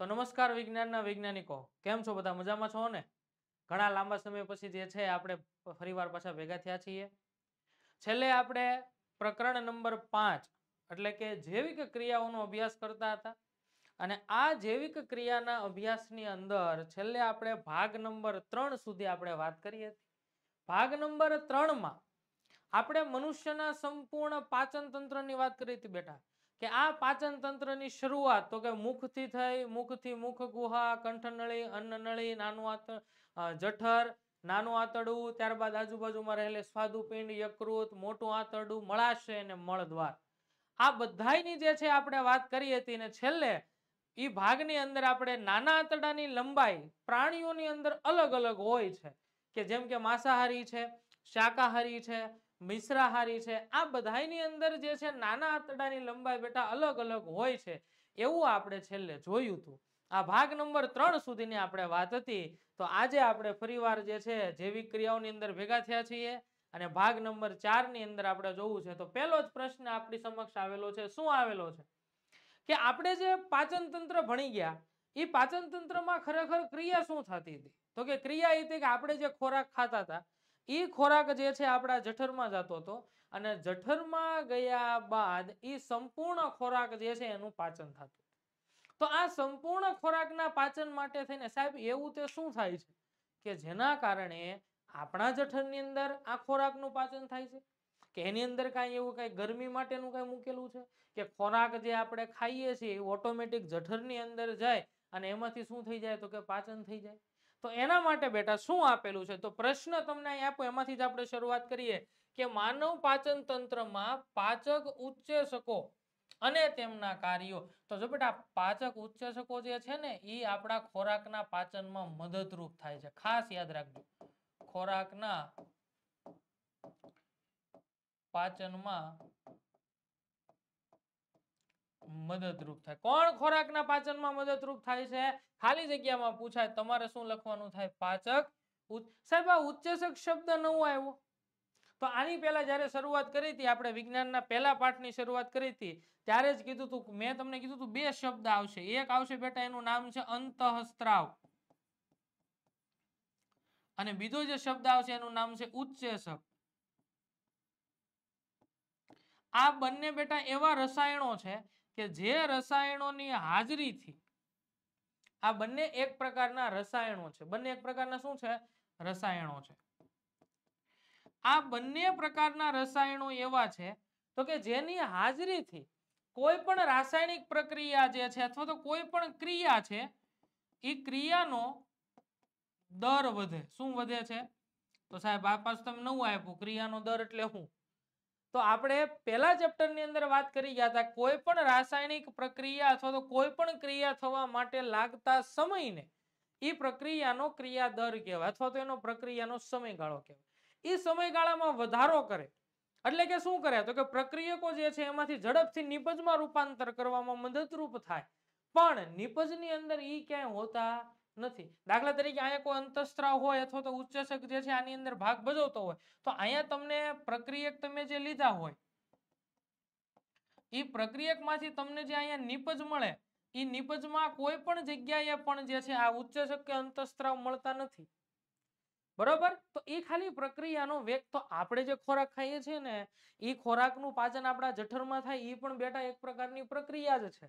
તો નમસ્કાર વિજ્ઞાનના વૈજ્ઞાનિકો કેમ છો બધા મજામાં છો ને ઘણા લાંબા સમય પછી જે છે આપણે ફરીવાર પાછા ભેગા થયા છીએ છેલ્લે આપણે પ્રકરણ નંબર પાંચ એટલે કે જૈવિક ક્રિયાઓનો અભ્યાસ કરતા હતા અને આ જૈવિક ક્રિયાના અભ્યાસની અંદર છેલ્લે આપણે ભાગ નંબર ત્રણ સુધી આપણે વાત કરી હતી ભાગ નંબર ત્રણમાં આપણે મનુષ્યના સંપૂર્ણ પાચન તંત્રની વાત કરી હતી બેટા કે આ પાચન તંત્રની શરૂઆત તો કે મુખથી થઈ મુખથી મુખ ગુહા કંઠનળી અન્નનળી નાનું આંતર જઠર નાનું આંતરડું ત્યારબાદ આજુબાજુમાં રહેલે સ્વાદુપિંડ યકૃત મોટું આંતરડું મળાશે અને મળદ્વાર આ બધાની જે છે આપણે વાત કરી હતી ને છેલ્લે એ ભાગની અંદર આપણે નાના આંતરડાની લંબાઈ પ્રાણીઓની અંદર અલગ અલગ હોય છે કે જેમ કે માંસાહારી છે શાકાહારી છે મિશ્રાહારી છે આ બધાની અંદર જે છે નાના આંતરડાની લંબાઈ બેટા અલગ અલગ હોય છે એવું આપણે છેલ્લે જોયું હતું આ ભાગ નંબર ત્રણ સુધીની આપણે વાત હતી તો આજે આપણે ફરીવાર જે છે જૈવિક ક્રિયાઓની અંદર ભેગા થયા છીએ અને ભાગ નંબર ચાર ની અંદર આપણે જોવું છે તો પેલો જ પ્રશ્ન આપણી સમક્ષ આવેલો છે શું આવેલો છે કે આપણે જે પાચન તંત્ર ભણી ગયા એ પાચન તંત્રમાં ખરેખર ક્રિયા શું થતી હતી તો કે ક્રિયા એ હતી કે આપણે જે ખોરાક ખાતા હતા એ ખોરાક જે છે આપણા જઠરમાં જતો હતો અને જઠરમાં ગયા બાદ એ સંપૂર્ણ ખોરાક જે છે એનું પાચન થતું તો આ સંપૂર્ણ ખોરાકના પાચન માટે થઈને સાહેબ એવું તે શું થાય છે કે જેના કારણે આપણા જઠરની અંદર આ ખોરાકનું પાચન થાય છે કે એની અંદર કાંઈ એવું કાંઈ ગરમી માટેનું કાંઈ મૂકેલું છે કે ખોરાક જે આપણે ખાઈએ છીએ એ ઓટોમેટિક જઠરની અંદર જાય અને એમાંથી શું થઈ જાય તો કે પાચન થઈ જાય તો એના માટે બેટા શું આપેલું છે તો પ્રશ્ન તમને અહીં આપો એમાંથી જ આપણે શરૂઆત કરીએ કે માનવ પાચન તંત્રમાં પાચક ઉચ્ચેશકો અને તેમના કાર્યો તો જો બેટા પાચક ઉચ્ચેશકો જે છે ને એ આપણા ખોરાકના પાચનમાં મદદરૂપ થાય છે ખાસ યાદ રાખજો ખોરાકના પાચનમાં મદદરૂપ થાય કોણ ખોરાકના પાચનમાં મદદરૂપ થાય છે ખાલી જગ્યામાં પૂછાય તમારે શું લખવાનું થાય પાચક સાહેબ આ ઉચ્ચેશક શબ્દ નવો આવ્યો તો આની પહેલા જયારે શરૂઆત કરી હતી આપણે વિજ્ઞાનના પહેલા પાઠની શરૂઆત કરી હતી ત્યારે જ કીધું તું મેં તમને કીધું તું બે શબ્દ આવશે એક આવશે બેટા એનું નામ છે અંતઃસ્ત્રાવ અને બીજો જે શબ્દ આવશે એનું નામ છે ઉચ્ચેસક આ બંને બેટા એવા રસાયણો છે કે જે રસાયણોની હાજરીથી આ બંને એક પ્રકારના રસાયણો છે બંને એક પ્રકારના શું છે રસાયણો છે આ બંને પ્રકારના રસાયણો એવા છે તો કે જેની હાજરીથી કોઈ પણ રાસાયણિક પ્રક્રિયા જે છે અથવા તો કોઈ પણ ક્રિયા છે એ ક્રિયાનો દર વધે શું વધે છે તો સાહેબ આ પાછું તમે નવું આપ્યું ક્રિયાનો દર એટલે શું તો આપણે પહેલા ચેપ્ટરની અંદર વાત કરી ગયા હતા કોઈ પણ રાસાયણિક પ્રક્રિયા અથવા તો કોઈ પણ ક્રિયા થવા માટે લાગતા સમયને એ પ્રક્રિયાનો ક્રિયાદર કહેવાય અથવા તો એનો પ્રક્રિયાનો સમયગાળો કહેવાય એ સમયગાળામાં વધારો કરે એટલે કે શું કરે તો કે પ્રક્રિયકો જે છે એમાંથી ઝડપથી નિપજમાં રૂપાંતર કરવામાં મદદરૂપ થાય પણ નિપજની અંદર એ ક્યાંય હોતા નથી દાખલા તરીકે અહીંયા કોઈ અંતસ્ત્રાવ હોય અથવા તો ઉચ્ચશક જે છે આની અંદર ભાગ ભજવતો હોય તો અહીંયા તમને પ્રક્રિયક તમે જે લીધા હોય એ પ્રક્રિયકમાંથી તમને જે અહીંયા નિપજ મળે એ નિપજમાં કોઈ પણ જગ્યાએ પણ જે છે આ ઉચ્ચક કે અંતસ્ત્રાવ મળતા નથી બરોબર તો એ ખાલી પ્રક્રિયાનો વેગ તો આપણે જે ખોરાક ખાઈએ છીએ ને એ ખોરાકનું પાચન આપણા જઠરમાં થાય એ પણ બેટા એક પ્રકારની પ્રક્રિયા જ છે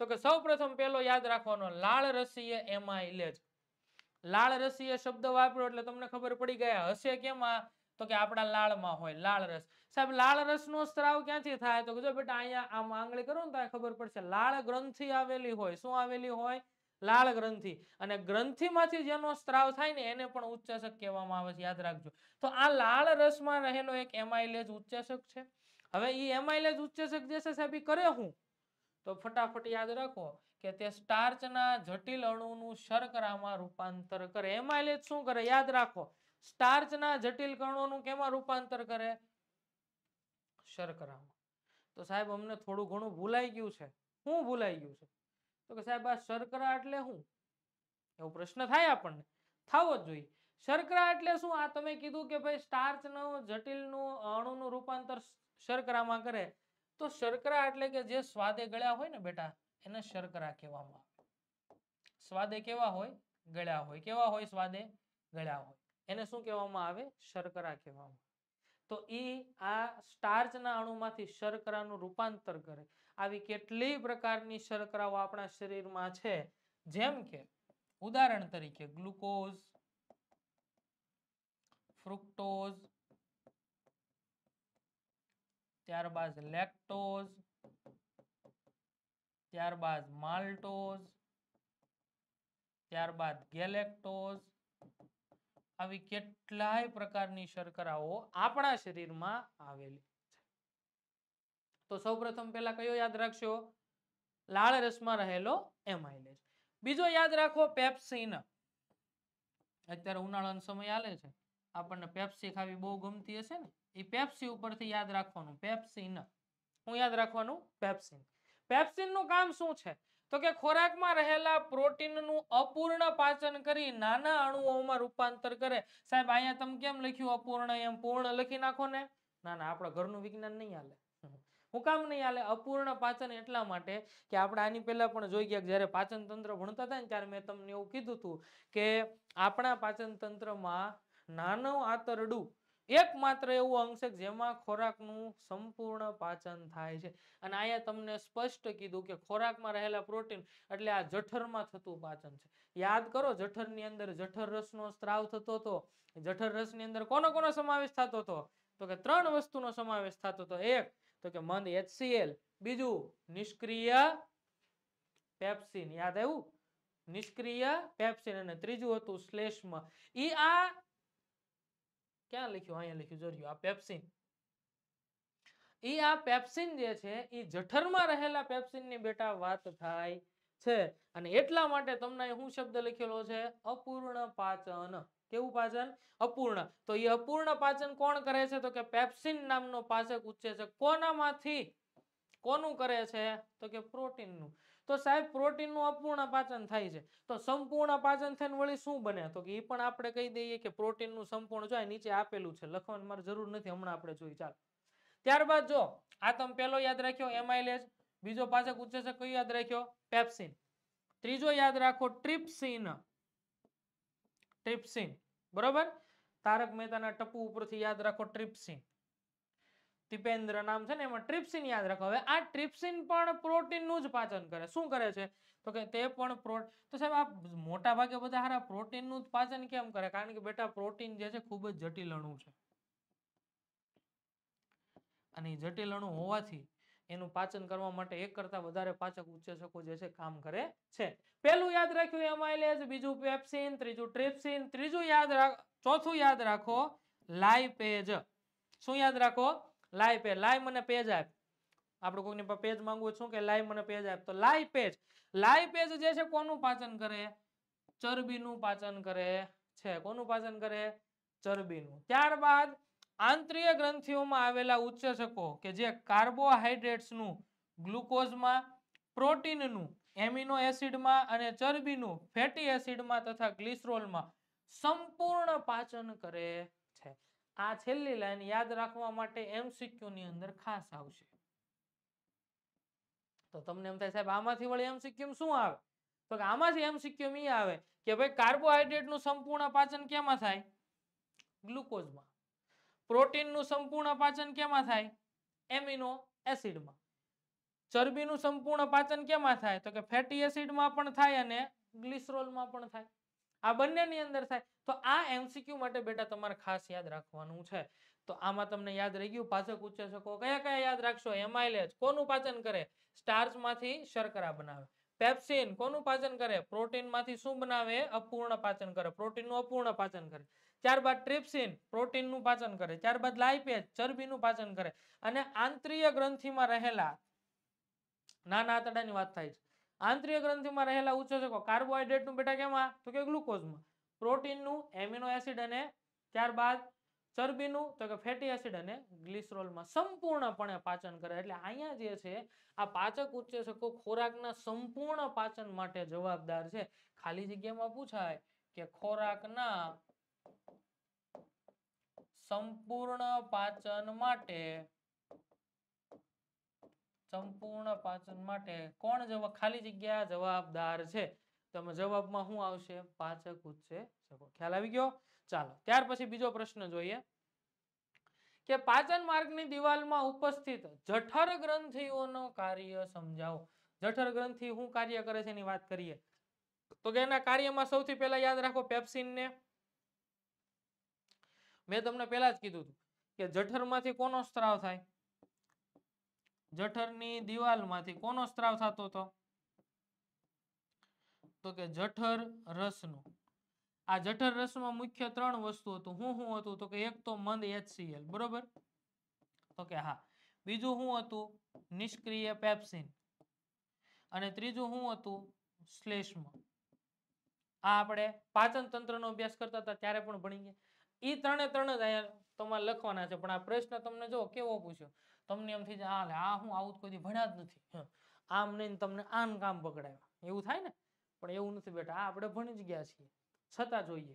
તો કે સૌપ્રથમ પહેલો યાદ રાખવાનો લાળ રસીય એમાઇલેજ લાળ રસીય શબ્દ વાપર્યો એટલે તમને ખબર પડી ગયા હશે કેમાં તો કે આપણા લાળમાં હોય લાળ રસ સાહેબ લાળ નો સ્ત્રાવ ક્યાંથી થાય તો જો બેટા અહીંયા આમ આંગળી કરો ને તો ખબર પડશે લાળ ગ્રંથિ આવેલી હોય શું આવેલી હોય લાળ ગ્રંથિ અને ગ્રંથિમાંથી જેનો સ્ત્રાવ થાય ને એને પણ ઉચ્ચેશક કહેવામાં આવે છે યાદ રાખજો તો આ લાળ રસમાં રહેલો એક એમાઇલેજ ઉચ્ચેશક છે હવે એ એમાઇલેજ ઉચ્ચેશક જે છે સાહેબ એ કરે હું તો ફટાફટ યાદ રાખો કે તે સ્ટાર્ચના જટિલ અણુનું શર્કરામાં રૂપાંતર કરે એમાં એટલે શું કરે યાદ રાખો સ્ટાર્ચના જટિલ કણોનું કેમાં રૂપાંતર કરે શર્કરામાં તો સાહેબ અમને થોડું ઘણું ભૂલાઈ ગયું છે શું ભૂલાઈ ગયું છે તો કે સાહેબ આ શર્કરા એટલે શું એવો પ્રશ્ન થાય આપણને થવો જ જોઈએ શર્કરા એટલે શું આ તમે કીધું કે ભાઈ સ્ટાર્ચ સ્ટાર્ચનું જટિલનું અણુનું રૂપાંતર શર્કરામાં કરે તો શર્કરા એટલે કે જે સ્વાદે ગળ્યા હોય ને બેટા એને શર્કરા કહેવામાં આવે સ્વાદે કેવા હોય ગળ્યા હોય કેવા હોય સ્વાદે ગળ્યા હોય એને શું કહેવામાં આવે શર્કરા કહેવામાં તો એ આ સ્ટાર્ચના અણુમાંથી શર્કરાનું રૂપાંતર કરે આવી કેટલી પ્રકારની શર્કરાઓ આપણા શરીરમાં છે જેમ કે ઉદાહરણ તરીકે ગ્લુકોઝ ફ્રુક્ટોઝ ત્યારબાદ લેક્ટોઝ ત્યારબાદ માલ્ટોઝ ત્યારબાદ ગેલેક્ટોઝ આવી કેટલાય પ્રકારની શર્કરાઓ આપણા શરીરમાં આવેલી તો સૌ પ્રથમ પહેલા કયો યાદ રાખશો લાળ રસમાં રહેલો એમાઇલેજ બીજો યાદ રાખો પેપ્સિન અત્યારે ઉનાળાનો સમય આલે છે આપણને પેપ્સી ખાવી બહુ ગમતી હશે ને એ પેપ્સી ઉપરથી યાદ રાખવાનું પેપ્સિન હું યાદ રાખવાનું પેપ્સિન પેપ્સિનનું કામ શું છે તો કે ખોરાકમાં રહેલા પ્રોટીનનું અપૂર્ણ પાચન કરી નાના અણુઓમાં રૂપાંતર કરે સાહેબ અહીંયા તમે કેમ લખ્યું અપૂર્ણ એમ પૂર્ણ લખી નાખો ને ના ના આપણા ઘરનું વિજ્ઞાન નહીં હાલે હું કામ નહીં હાલે અપૂર્ણ પાચન એટલા માટે કે આપણે આની પહેલા પણ જોઈ ગયા જ્યારે પાચન તંત્ર ભણતા હતા ને ત્યારે મેં તમને એવું કીધું હતું કે આપણા પાચન તંત્રમાં નાનું આંતરડું એકમાત્ર એવું અંશ છે જેમાં ખોરાકનું સંપૂર્ણ પાચન થાય છે અને અહીંયા તમને સ્પષ્ટ કીધું કે ખોરાકમાં રહેલા પ્રોટીન એટલે આ જઠરમાં થતું પાચન છે યાદ કરો જઠરની અંદર જઠર રસનો સ્ત્રાવ થતો હતો જઠર રસની અંદર કોનો કોનો સમાવેશ થતો હતો તો કે ત્રણ વસ્તુનો સમાવેશ થતો હતો એક તો કે મંદ એચસીએલ બીજું નિષ્ક્રિય પેપ્સિન યાદ આવ્યું નિષ્ક્રિય પેપ્સિન અને ત્રીજું હતું શ્લેષ્મ ઈ આ ક્યાં લખ્યું અહીંયા લખ્યું જો આ પેપ્સિન એ આ પેપ્સિન જે છે એ જઠરમાં રહેલા પેપ્સિનની બેટા વાત થાય છે અને એટલા માટે તમને હું શબ્દ લખેલો છે અપૂર્ણ પાચન કેવું પાચન અપૂર્ણ તો એ અપૂર્ણ પાચન કોણ કરે છે તો કે પેપ્સિન નામનો પાચક ઉચ્ચે છે કોનામાંથી કોનું કરે છે તો કે પ્રોટીન નું તો સાહેબ પ્રોટીનનું અપૂર્ણ પાચન થાય છે તો સંપૂર્ણ પાચન થઈને વળી શું બને તો કે એ પણ આપણે કહી દઈએ કે પ્રોટીનનું સંપૂર્ણ જો નીચે આપેલું છે લખવાનું મારે જરૂર નથી હમણાં આપણે જોઈ ચાલ ત્યારબાદ જો આ તમે પહેલો યાદ રાખ્યો એમાઇલેજ બીજો પાચક ઉચ્ચેષક કયો યાદ રાખ્યો પેપ્સિન ત્રીજો યાદ રાખો ટ્રિપ્સિન ટ્રિપ્સિન બરોબર તારક મહેતાના ટપુ ઉપરથી યાદ રાખો ટ્રિપ્સિન તિપેન્દ્ર નામ છે ને એમાં ટ્રિપ્સિન યાદ રાખો હવે આ ટ્રિપ્સિન પણ પ્રોટીનનું જ પાચન કરે શું કરે છે તો કે તે પણ તો સાહેબ આ મોટા ભાગે બધા હારા પ્રોટીનનું જ પાચન કેમ કરે કારણ કે બેટા પ્રોટીન જે છે ખૂબ જ જટિલ અણુ છે અને એ જટિલ અણુ હોવાથી એનું પાચન કરવા માટે એક કરતા વધારે પાચક ઉચ્ચેચકો જે છે કામ કરે છે પહેલું યાદ રાખ્યું એમાઇલેજ બીજું પેપ્સિન ત્રીજું ટ્રિપ્સિન ત્રીજું યાદ રાખ ચોથું યાદ રાખો લાઇપેજ શું યાદ રાખો લાઈવ પેજ લાઈવ મને પેજ આપ આપણે કોઈ પેજ માંગુ છું કે લાઈ મને પેજ આપ તો લાઈવ પેજ લાઈવ પેજ જે છે કોનું પાચન કરે ચરબીનું પાચન કરે છે કોનું પાચન કરે ચરબીનું ત્યારબાદ આંતરીય ગ્રંથિઓમાં આવેલા ઉત્સેચકો કે જે કાર્બોહાઈડ્રેટ્સનું ગ્લુકોઝમાં પ્રોટીનનું એમિનો એસિડમાં અને ચરબીનું ફેટી એસિડમાં તથા ગ્લિસરોલમાં સંપૂર્ણ પાચન કરે આ છેલ્લી લાઈન યાદ રાખવા માટે એમસીક્યુ ની અંદર ખાસ આવશે તો તમને એમ થાય સાહેબ આમાંથી વળી એમસીક્યુ શું આવે તો કે આમાંથી એમસીક્યુ એ આવે કે ભાઈ કાર્બોહાઈડ્રેટ નું સંપૂર્ણ પાચન કેમાં થાય ગ્લુકોઝમાં પ્રોટીનનું સંપૂર્ણ પાચન કેમાં થાય એમિનો એસિડમાં ચરબીનું સંપૂર્ણ પાચન કેમાં થાય તો કે ફેટી એસિડમાં પણ થાય અને ગ્લિસરોલમાં પણ થાય આ બંનેની અંદર થાય તો આ એમસીક્યુ માટે બેટા તમારે ખાસ યાદ રાખવાનું છે તો આમાં તમને યાદ રહી ગયું પાચક ઉચ્ચેશકો કયા કયા યાદ રાખશો એમાઇલેજ કોનું પાચન કરે સ્ટાર્ચમાંથી શર્કરા બનાવે પેપ્સિન કોનું પાચન કરે પ્રોટીનમાંથી શું બનાવે અપૂર્ણ પાચન કરે પ્રોટીનનું અપૂર્ણ પાચન કરે ત્યારબાદ ટ્રિપ્સિન પ્રોટીનનું પાચન કરે ત્યારબાદ લાઇપેજ ચરબીનું પાચન કરે અને આંતરીય ગ્રંથિમાં રહેલા નાના આંતડાની વાત થાય છે આંતરીય ગ્રંથિમાં રહેલા કાર્બોહાઈડ્રેટ નું બેટા કેમાં તો કે ગ્લુકોઝમાં પ્રોટીનનું એમિનો એસિડ અને ત્યારબાદ ચરબીનું તો કે ફેટી એસિડ અને ગ્લિસરોલમાં સંપૂર્ણપણે પાચન કરે એટલે અહીંયા જે છે આ પાચક ઉચ્ચેશકો ખોરાકના સંપૂર્ણ પાચન માટે જવાબદાર છે ખાલી જગ્યામાં પૂછાય કે ખોરાકના સંપૂર્ણ પાચન માટે સંપૂર્ણ પાચન માટે કોણ જવાબ ખાલી જગ્યા જવાબદાર છે તમે જવાબમાં શું આવશે પાચક ઉચ્ચે શકો ખ્યાલ આવી ગયો ચાલો ત્યાર પછી બીજો પ્રશ્ન જોઈએ કે પાચન માર્ગની દિવાલમાં ઉપસ્થિત જઠર ગ્રંથિઓનો કાર્ય સમજાવો જઠર ગ્રંથિ શું કાર્ય કરે છે એની વાત કરીએ તો કે એના કાર્યમાં સૌથી પહેલા યાદ રાખો પેપ્સિનને મેં તમને પહેલા જ કીધું હતું કે જઠરમાંથી કોનો સ્ત્રાવ થાય જઠરની દિવાલમાંથી કોનો સ્ત્રાવ થતો હતો તો કે જઠર રસનું આ જઠર રસમાં મુખ્ય ત્રણ વસ્તુ હતું હું શું હતું તો કે એક તો મંદ એચસીએલ બરોબર તો કે હા બીજું શું હતું નિષ્ક્રિય પેપ્સિન અને ત્રીજું શું હતું શ્લેષ્મ આ આપણે પાચન તંત્રનો અભ્યાસ કરતા હતા ત્યારે પણ ભણી ગયા એ ત્રણે ત્રણ જ અહીંયા તમારે લખવાના છે પણ આ પ્રશ્ન તમને જો કેવો પૂછ્યો તમને એમથી થઈ જાય આ હું આવું કોઈ ભણ્યા જ નથી આમ નહીં તમને આમ કામ પકડાય એવું થાય ને પણ એવું નથી બેટા આ આપણે ભણી જ ગયા છીએ છતાં જોઈએ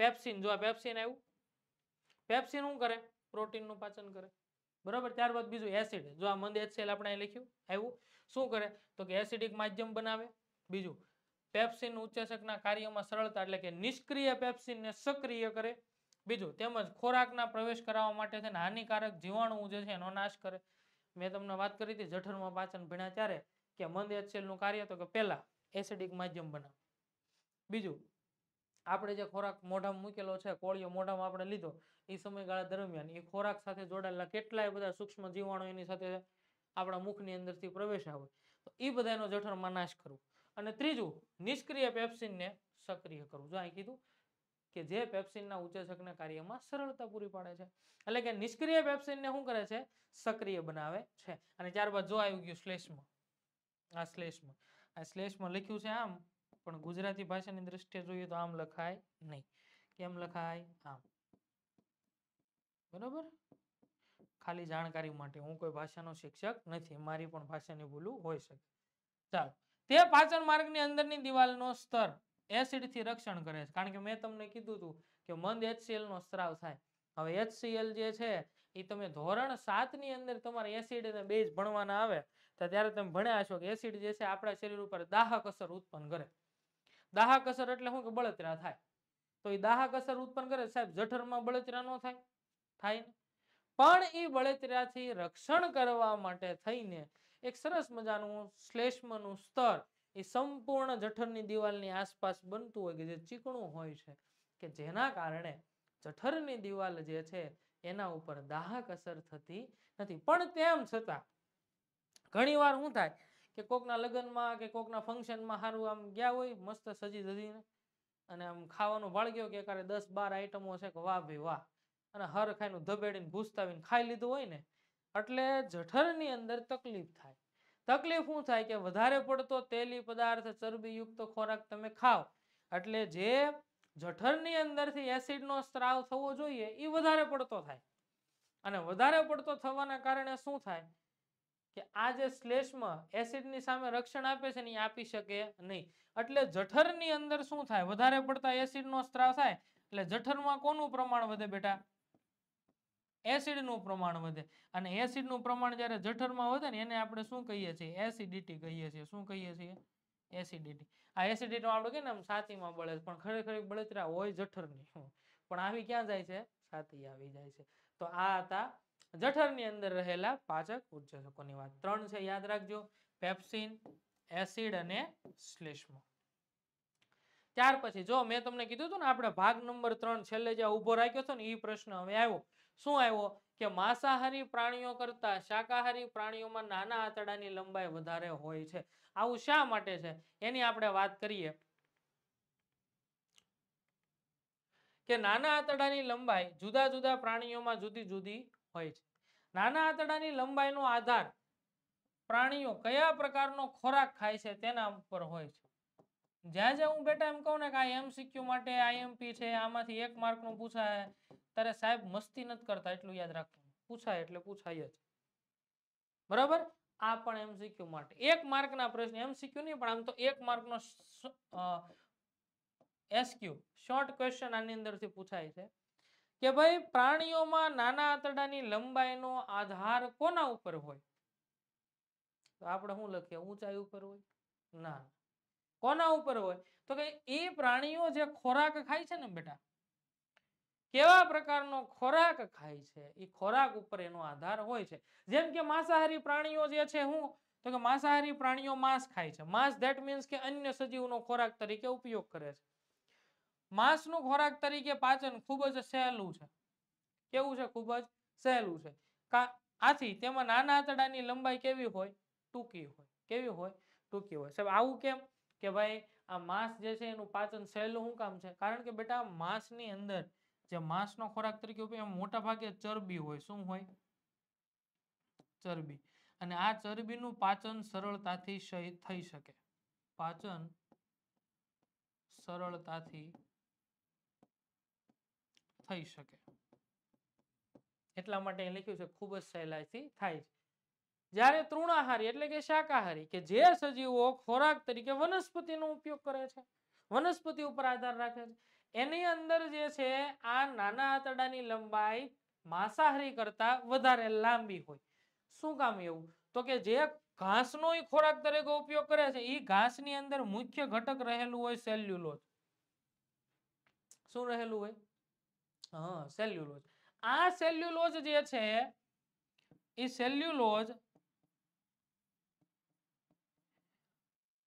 પેપ્સિન જો આ પેપ્સિન આવ્યું પેપ્સિન શું કરે પ્રોટીનનું પાચન કરે બરાબર ત્યારબાદ બીજું એસિડ જો આ મંદ એચસીએલ આપણે લખ્યું આવ્યું શું કરે તો કે એસિડિક માધ્યમ બનાવે બીજું પેપ્સિન ઉચ્ચેસકના કાર્યમાં સરળતા એટલે કે નિષ્ક્રિય પેપ્સિનને સક્રિય કરે બીજું તેમજ ખોરાકના પ્રવેશ કરાવવા માટે થઈને હાનિકારક જીવાણુ જે છે એનો નાશ કરે મેં તમને વાત કરી હતી જઠરમાં પાચન ભીણા ત્યારે કે મંદ એચસીએલનું કાર્ય તો કે પહેલાં એસિડિક માધ્યમ બનાવે બીજું આપણે જે ખોરાક મોઢામાં મૂકેલો છે કોળિયો મોઢામાં આપણે લીધો એ સમયગાળા દરમિયાન એ ખોરાક સાથે જોડાયેલા કેટલાય બધા સૂક્ષ્મ જીવાણુ એની સાથે આપણા મુખની અંદરથી પ્રવેશ આવે તો એ બધાનો જઠરમાં નાશ કરવું અને ત્રીજું નિષ્ક્રિય પેપ્સિનને સક્રિય કરવું જો અહીં કીધું કે જે પેપ્સિનના ઉત્તેજકના કાર્યમાં સરળતા પૂરી પાડે છે એટલે કે નિષ્ક્રિય પેપ્સિનને શું કરે છે સક્રિય બનાવે છે અને ત્યારબાદ જો આવી ગયું શ્લેષ્મ આ શ્લેષ્મ આ સ્લેશમાં લખ્યું છે આમ પણ ગુજરાતી ભાષાની દ્રષ્ટિએ જોઈએ તો આમ લખાય નહીં કેમ લખાય આમ બરોબર ખાલી જાણકારી માટે હું કોઈ ભાષાનો શિક્ષક નથી મારી પણ ભાષાની ભૂલું હોય શકે ચાલો તે પાચન માર્ગની અંદરની દિવાલનો સ્તર એસિડથી રક્ષણ કરે છે કારણ કે મેં તમને કીધું હતું કે મંદ એચસીએલ નો સ્ત્રાવ થાય હવે એચસીએલ જે છે એ તમે ધોરણ સાત ની અંદર તમારે એસિડ અને બેઝ ભણવાના આવે તો ત્યારે તમે ભણ્યા છો કે એસિડ જે છે આપણા શરીર ઉપર દાહક અસર ઉત્પન્ન કરે દાહક અસર એટલે શું કે બળતરા થાય તો એ દાહક અસર ઉત્પન્ન કરે સાહેબ જઠરમાં બળતરા ન થાય થાય પણ એ બળતરાથી રક્ષણ કરવા માટે થઈને એક સરસ મજાનું શ્લેષ્મનું સ્તર એ સંપૂર્ણ જઠરની દિવાલની આસપાસ બનતું હોય કે જે ચીકણું હોય છે કે જેના કારણે જઠરની દિવાલ જે છે એના ઉપર દાહક અસર થતી નથી પણ તેમ છતાં ઘણીવાર શું થાય કે કોકના લગ્નમાં કે કોકના ફંક્શનમાં સારું આમ ગયા હોય મસ્ત સજી ધજીને અને આમ ખાવાનું બાળગ્યો કે કારે દસ બાર આઈટમો છે કે વાહ ભાઈ વાહ અને હર ખાઈનું ધબેડીને ભૂસતાવીને ખાઈ લીધું હોય ને એટલે જઠરની અંદર તકલીફ થાય તકલીફ શું થાય કે વધારે પડતો તેલી પદાર્થ ચરબીયુક્ત ખોરાક તમે ખાવ એટલે જે જઠરની અંદરથી એસિડનો સ્ત્રાવ થવો જોઈએ એ વધારે પડતો થાય અને વધારે પડતો થવાના કારણે શું થાય કે આ જે શ્લેષ્મ એસિડની સામે રક્ષણ આપે છે ને એ આપી શકે નહીં એટલે જઠરની અંદર શું થાય વધારે પડતા એસિડનો સ્ત્રાવ થાય એટલે જઠરમાં કોનું પ્રમાણ વધે બેટા એસિડનું પ્રમાણ વધે અને એસિડનું પ્રમાણ જ્યારે જઠરમાં વધે ને એને આપણે શું કહીએ છીએ એસિડિટી કહીએ છીએ શું કહીએ છીએ એસિડિટી આ એસિડિટી આપણે કહીએ ને આમ છાતીમાં બળે છે પણ ખરેખર બળતરા હોય જઠરની પણ આવી ક્યાં જાય છે સાતી આવી જાય છે તો આ હતા જઠરની અંદર રહેલા પાચક ઉત્સેચકોની વાત ત્રણ છે યાદ રાખજો પેપ્સિન એસિડ અને શ્લેષ્મ ત્યાર પછી જો મેં તમને કીધું ને આપણે ભાગ નંબર ત્રણ છેલ્લે જે ઉભો રાખ્યો હતો ને એ પ્રશ્ન હવે આવ્યો શું આવ્યો કે માંસાહારી પ્રાણીઓ કરતા શાકાહારી પ્રાણીઓમાં નાના આંતડાની લંબાઈ વધારે હોય છે આવું શા માટે છે એની આપણે વાત કરીએ કે નાના આંતરડાની લંબાઈ જુદા જુદા પ્રાણીઓમાં જુદી જુદી હોય છે નાના આંતરડાની લંબાઈનો આધાર પ્રાણીઓ કયા પ્રકારનો ખોરાક ખાય છે તેના ઉપર હોય છે જ્યાં જ્યાં હું બેટા એમ કહું ને કે આ એમસીક્યુ માટે આઈએમપી છે આમાંથી એક માર્કનું પૂછાય ત્યારે સાહેબ મસ્તી નથી કરતા એટલું યાદ રાખવું પૂછાય એટલે પૂછાય જ બરાબર આ પણ એમસીક્યુ માટે એક માર્કના પ્રશ્ન એમસીક્યુ નહીં પણ આમ તો એક માર્કનો એસક્યુ શોર્ટ ક્વેશ્ચન આની અંદરથી પૂછાય છે કે ભાઈ પ્રાણીઓમાં નાના આંતરડાની લંબાઈનો આધાર કોના ઉપર હોય તો આપણે શું લખીએ ઊંચાઈ ઉપર હોય ના કોના ઉપર હોય તો કે એ પ્રાણીઓ જે ખોરાક ખાય છે ને બેટા કેવા પ્રકારનો ખોરાક ખાય છે એ ખોરાક ઉપર એનો આધાર હોય છે જેમ કે માંસાહારી પ્રાણીઓ જે છે હું તો કે માંસાહારી પ્રાણીઓ માંસ ખાય છે માંસ ધેટ મીન્સ કે અન્ય સજીવનો ખોરાક તરીકે ઉપયોગ કરે છે માંસનું ખોરાક તરીકે પાચન ખૂબ જ સહેલું છે કેવું છે ખૂબ જ સહેલું છે આથી તેમાં નાના આંતડાની લંબાઈ કેવી હોય ટૂંકી હોય કેવી હોય ટૂંકી હોય સાહેબ આવું કેમ કે ભાઈ આ માંસ જે છે એનું પાચન સહેલું શું કામ છે કારણ કે બેટા માંસની અંદર જે માંસનો ખોરાક તરીકે ઉપયોગ મોટા ભાગે ચરબી હોય શું હોય ચરબી અને આ ચરબીનું પાચન સરળતાથી થઈ શકે પાચન સરળતાથી થઈ શકે એટલા માટે લખ્યું છે ખૂબ જ સહેલાઈથી થાય છે જ્યારે તૃણાહારી એટલે કે શાકાહારી કે જે સજીવો ખોરાક તરીકે વનસ્પતિનો ઉપયોગ કરે છે વનસ્પતિ ઉપર આધાર રાખે છે એની અંદર જે છે આ નાના આંતરડાની લંબાઈ માંસાહારી કરતા વધારે લાંબી હોય શું કામ એવું તો કે જે ઘાસનો ખોરાક તરીકે ઉપયોગ કરે છે એ ઘાસની અંદર મુખ્ય ઘટક રહેલું હોય સેલ્યુલોઝ શું રહેલું હોય હા સેલ્યુલોઝ આ સેલ્યુલોઝ જે છે એ સેલ્યુલોઝ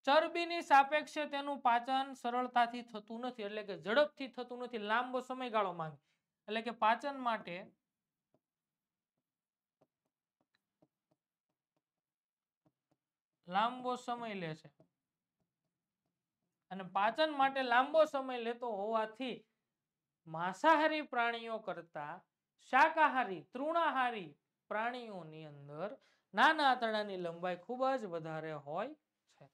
ચરબીની સાપેક્ષે તેનું પાચન સરળતાથી થતું નથી એટલે કે ઝડપથી થતું નથી લાંબો સમયગાળો માંગે એટલે કે પાચન માટે લાંબો સમય લે છે અને પાચન માટે લાંબો સમય લેતો હોવાથી માંસાહારી પ્રાણીઓ કરતા શાકાહારી તૃણાહારી પ્રાણીઓની અંદર નાના આંતરડાની લંબાઈ ખૂબ જ વધારે હોય છે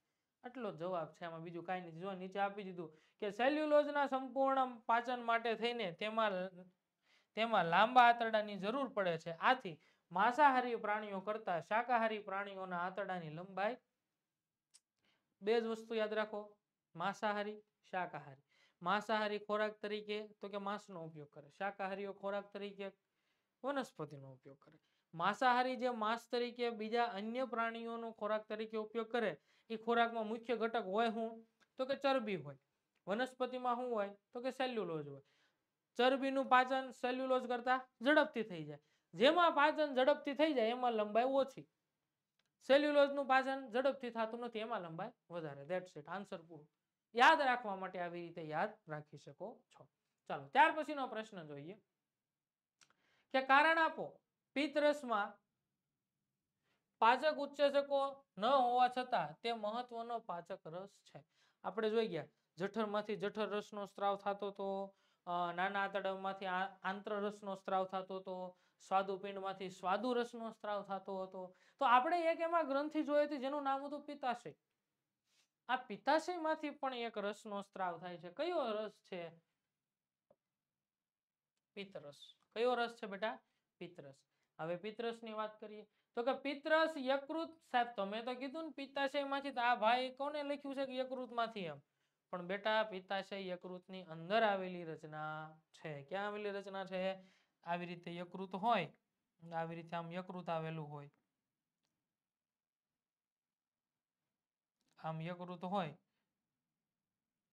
આટલો જવાબ છે આમાં બીજું કાંઈ નથી જો નીચે આપી દીધું કે સેલ્યુલોઝના સંપૂર્ણ પાચન માટે થઈને તેમાં તેમાં લાંબા આંતરડાની જરૂર પડે છે આથી માંસાહારી પ્રાણીઓ કરતા શાકાહારી પ્રાણીઓના આંતરડાની લંબાઈ બે જ વસ્તુ યાદ રાખો માંસાહારી શાકાહારી માંસાહારી ખોરાક તરીકે તો કે માંસનો ઉપયોગ કરે શાકાહારીઓ ખોરાક તરીકે વનસ્પતિનો ઉપયોગ કરે માંસાહારી જે માંસ તરીકે બીજા અન્ય પ્રાણીઓનો ખોરાક તરીકે ઉપયોગ કરે એ ખોરાકમાં મુખ્ય ઘટક હોય હું તો કે ચરબી હોય વનસ્પતિમાં શું હોય તો કે સેલ્યુલોઝ હોય ચરબીનું પાચન સેલ્યુલોઝ કરતાં ઝડપથી થઈ જાય જેમાં પાચન ઝડપથી થઈ જાય એમાં લંબાઈ ઓછી સેલ્યુલોઝનું પાચન ઝડપથી થતું નથી એમાં લંબાઈ વધારે દેટ ઇટ આન્સર પૂરું યાદ રાખવા માટે આવી રીતે યાદ રાખી શકો છો ચાલો ત્યાર પછીનો પ્રશ્ન જોઈએ કે કારણ આપો પિત્તરસમાં પાચક ઉચ્ચેચકો ન હોવા છતાં તે મહત્વનો પાચક રસ છે આપણે જોઈ ગયા જઠરમાંથી જઠર રસનો સ્ત્રાવ થતો હતો નાના આંતળમાંથી આંતર રસનો સ્ત્રાવ થતો હતો સ્વાદુપિંડમાંથી સ્વાદુ રસનો સ્ત્રાવ થતો હતો તો આપણે એક એમાં ગ્રંથિ જોઈ હતી જેનું નામ હતું પિત્તાશય આ પિત્તાશયમાંથી પણ એક રસનો સ્ત્રાવ થાય છે કયો રસ છે પિત્તરસ કયો રસ છે બેટા પિત્તરસ હવે ની વાત કરીએ તો કે પિત્તરસ યકૃત સાહેબ તમે તો કીધું ને પિત્તાશયમાંથી તો આ ભાઈ કોને લખ્યું છે કે યકૃતમાંથી એમ પણ બેટા પિત્તાશય ની અંદર આવેલી રચના છે ક્યાં આવેલી રચના છે આવી રીતે યકૃત હોય આવી રીતે આમ યકૃત આવેલું હોય આમ યકૃત હોય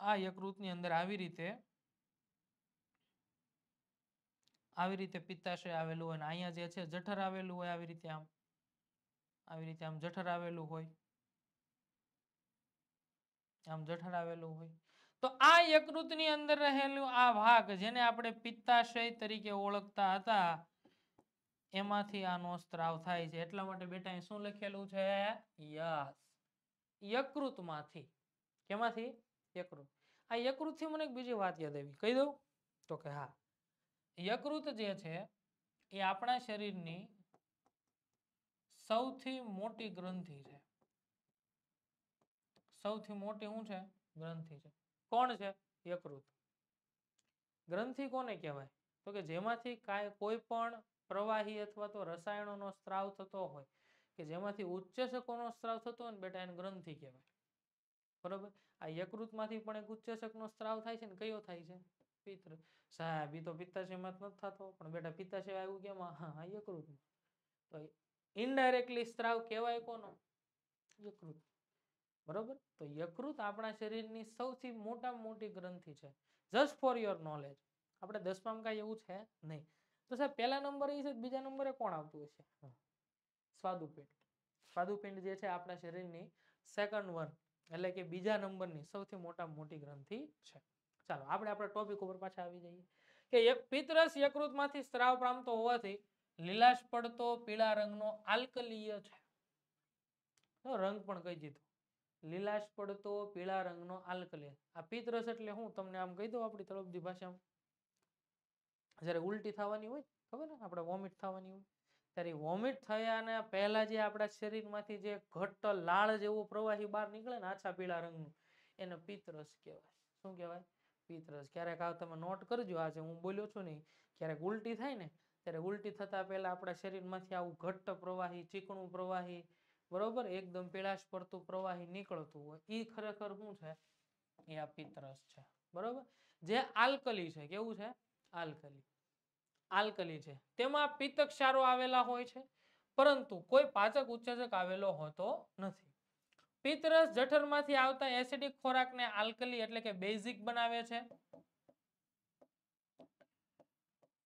આ યકૃતની અંદર આવી રીતે આવી રીતે પિત્તાશય આવેલું હોય અહીંયા જે છે જઠર આવેલું હોય આવી રીતે આમ આવી રીતે આમ જઠર આવેલું હોય આમ જઠર આવેલું હોય તો આ યકૃતની અંદર રહેલું આ ભાગ જેને આપણે પિત્તાશય તરીકે ઓળખતા હતા એમાંથી આનો સ્ત્રાવ થાય છે એટલા માટે બેટા શું લખેલું છે યસ યકૃતમાંથી કેમાંથી યકૃત આ યકૃતથી મને એક બીજી વાત યાદ આવી કહી દઉં તો કે હા યકૃત જે છે એ આપણા શરીરની સૌથી મોટી ગ્રંથિ છે સૌથી મોટી શું છે ગ્રંથિ છે કોણ છે યકૃત ગ્રંથિ કોને કહેવાય તો કે જેમાંથી કોઈ પણ પ્રવાહી અથવા તો રસાયણોનો સ્ત્રાવ થતો હોય કે જેમાંથી ઉચ્ચેશકોનો સ્ત્રાવ થતો હોય ને બેટા એને ગ્રંથિ કહેવાય બરોબર આ યકૃતમાંથી પણ એક ઉચ્ચેશકનો સ્ત્રાવ થાય છે ને કયો થાય છે પિત્ર સાહેબ એ તો પિત્તાશયમાં નથી થતો પણ બેટા પિત્તાશય આવ્યું કેમાં હા યકૃતમાં તો ઇનડાયરેક્ટલી સ્ત્રાવ કહેવાય કોનો યકૃત બરોબર તો યકૃત આપણા શરીરની સૌથી મોટામાં મોટી ગ્રંથિ છે જસ્ટ ફોર યોર નોલેજ આપણે દસમામાં કાંઈ એવું છે નહીં તો સાહેબ પહેલા નંબર એ છે બીજા નંબરે કોણ આવતું હશે સ્વાદુપિંડ સ્વાદુપિંડ જે છે આપણા શરીરની સેકન્ડ વન એટલે કે બીજા નંબરની સૌથી મોટા મોટી ગ્રંથિ છે ચાલો આપણે આપણા ટોપિક ઉપર પાછા આવી જઈએ કે એક પિત્રસ યકૃતમાંથી સ્ત્રાવ પ્રાપ્ત હોવાથી લીલાશ પડતો પીળા રંગનો આલ્કલીય છે રંગ પણ કહી દીધો લીલાશ પડતો પીળા રંગનો આલ્કલીય આ પિતરસ એટલે હું તમને આમ કહી દઉં આપણી તળપદી ભાષામાં જ્યારે ઉલટી થવાની હોય ખબર ને આપણે વોમિટ થવાની હોય ત્યારે વોમિટ થયા થયાને પહેલાં જે આપણા શરીરમાંથી જે ઘટ્ટ લાળ જેવો પ્રવાહી બહાર નીકળે ને આછા પીળા રંગનું એને પિત્તરસ કહેવાય શું કહેવાય પિત્તરસ ક્યારેક આવ તમે નોટ કરજો આજે હું બોલ્યો છું નહીં ક્યારેક ઉલટી થાય ને ત્યારે ઉલટી થતાં પહેલાં આપણા શરીરમાંથી આવું ઘટ્ટ પ્રવાહી ચીકણું પ્રવાહી બરોબર એકદમ પીળાશ પડતું પ્રવાહી નીકળતું હોય એ ખરેખર શું છે એ આ પિત્તરસ છે બરોબર જે આલ્કલી છે કેવું છે આલ્કલી આલ્કલી છે તેમાં પિત્ત ક્ષારો આવેલા હોય છે પરંતુ કોઈ પાચક ઉત્સેચક આવેલો હોતો નથી પિત્તરસ જઠરમાંથી આવતા એસિડિક ખોરાકને આલ્કલી એટલે કે બેઝિક બનાવે છે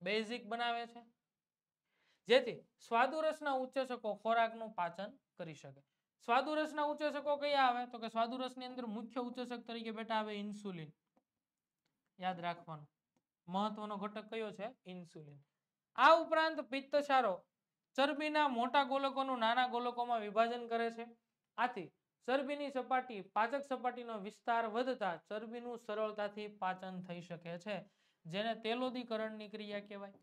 બેઝિક બનાવે છે જેથી સ્વાદુરસના ઉત્સેચકો ખોરાકનું પાચન કરી શકે સ્વાદુરસના ઉત્સેચકો કયા આવે તો કે સ્વાદુરસની અંદર મુખ્ય ઉત્સેચક તરીકે બેટા આવે ઇન્સ્યુલિન યાદ રાખવાનું મહત્વનો ઘટક કયો છે ઇન્સ્યુલિન આ ઉપરાંત પિત્તસારો ચરબીના મોટા ગોલકોનું નાના ગોલકોમાં વિભાજન કરે છે આથી ચરબીની સપાટી પાચક સપાટીનો વિસ્તાર વધતા ચરબીનું સરળતાથી પાચન થઈ શકે છે જેને તેલોદીકરણની ક્રિયા કહેવાય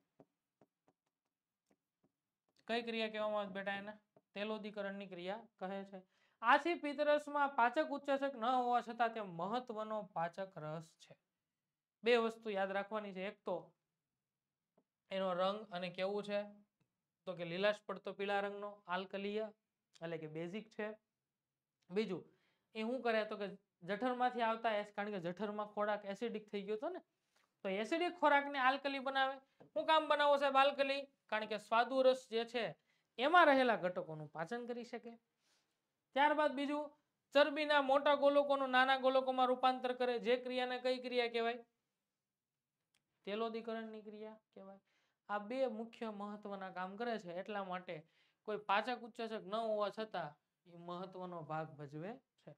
કઈ ક્રિયા કહેવામાં આવે બેટા એને તેલોદીકરણની ક્રિયા કહે છે આથી પિત્તરસમાં પાચક ઉચ્ચેચક ન હોવા છતાં તે મહત્વનો પાચક રસ છે બે વસ્તુ યાદ રાખવાની છે એક તો એનો રંગ અને કેવું છે તો કે લીલાશ પડતો પીળા રંગનો આલ્કલીય એટલે કે બેઝિક છે બીજું એ શું કરે તો કે જઠરમાંથી આવતા એસ કારણ કે જઠરમાં ખોરાક એસિડિક થઈ ગયો હતો ને તો એસિડિક ખોરાકને આલ્કલી બનાવે શું કામ બનાવો સાહેબ આલ્કલી કારણ કે સ્વાદુરસ જે છે એમાં રહેલા ઘટકોનું પાચન કરી શકે ત્યારબાદ બીજું ચરબીના મોટા ગોલકોનું નાના ગોલકોમાં રૂપાંતર કરે જે ક્રિયાને કઈ ક્રિયા કહેવાય તેલોદીકરણની ક્રિયા કહેવાય આ બે મુખ્ય મહત્વના કામ કરે છે એટલા માટે કોઈ પાચક ઉચ્ચેચક ન હોવા છતાં એ મહત્વનો ભાગ ભજવે છે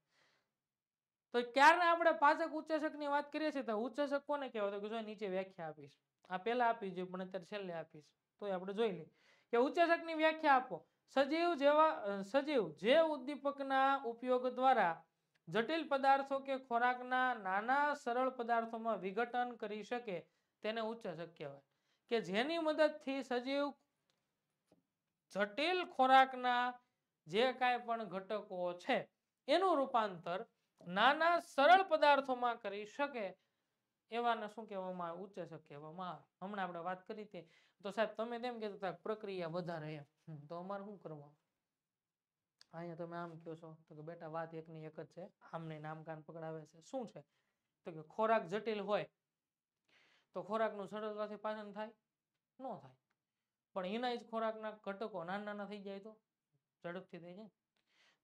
તો ક્યારે આપણે પાચક ઉચ્ચેચકની વાત કરીએ છીએ તો ઉચ્ચેચક કોને કહેવાય તો જો નીચે વ્યાખ્યા આપીશ આ પહેલા આપી જોઈએ પણ અત્યારે છેલ્લે આપીશ તો આપણે જોઈ લઈએ કે ની વ્યાખ્યા આપો સજીવ જેવા સજીવ જે ઉદ્દીપકના ઉપયોગ દ્વારા જટિલ પદાર્થો કે ખોરાકના નાના સરળ પદાર્થોમાં વિઘટન કરી શકે તેને ઉચ્ચસક કહેવાય કે જેની મદદથી સજીવ જટિલ ખોરાકના જે કાંઈ પણ ઘટકો છે એનું રૂપાંતર નાના સરળ પદાર્થોમાં કરી શકે એવાને શું કહેવામાં આવે ઉચ્ચસક કહેવામાં આવે હમણાં આપણે વાત કરી હતી તો સાહેબ તમે તેમ કહેતા હતા પ્રક્રિયા વધારે એમ તો અમારે શું કરવાનું અહીંયા તમે આમ કહો છો તો કે બેટા વાત એકની એક જ છે આમને નામકાન પકડાવે છે શું છે તો કે ખોરાક જટિલ હોય તો ખોરાકનું સરળતાથી પાચન થાય ન થાય પણ એના જ ખોરાકના ઘટકો નાના નાના થઈ જાય તો ઝડપથી થઈ જાય